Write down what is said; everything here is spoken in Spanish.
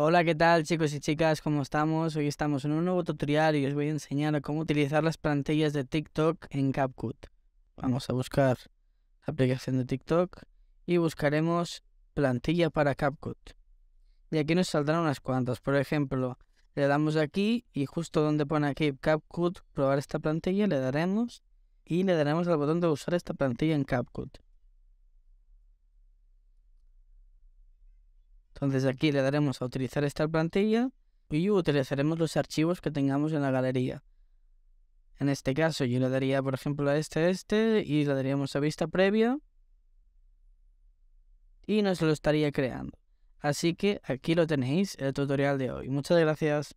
Hola, ¿qué tal chicos y chicas? ¿Cómo estamos? Hoy estamos en un nuevo tutorial y os voy a enseñar a cómo utilizar las plantillas de TikTok en CapCut. Vamos a buscar la aplicación de TikTok y buscaremos plantilla para CapCut. Y aquí nos saldrán unas cuantas. Por ejemplo, le damos aquí y justo donde pone aquí CapCut, probar esta plantilla, le daremos y le daremos al botón de usar esta plantilla en CapCut. Entonces aquí le daremos a utilizar esta plantilla y utilizaremos los archivos que tengamos en la galería. En este caso yo le daría por ejemplo a este, este y le daríamos a vista previa y nos lo estaría creando. Así que aquí lo tenéis, el tutorial de hoy. Muchas gracias.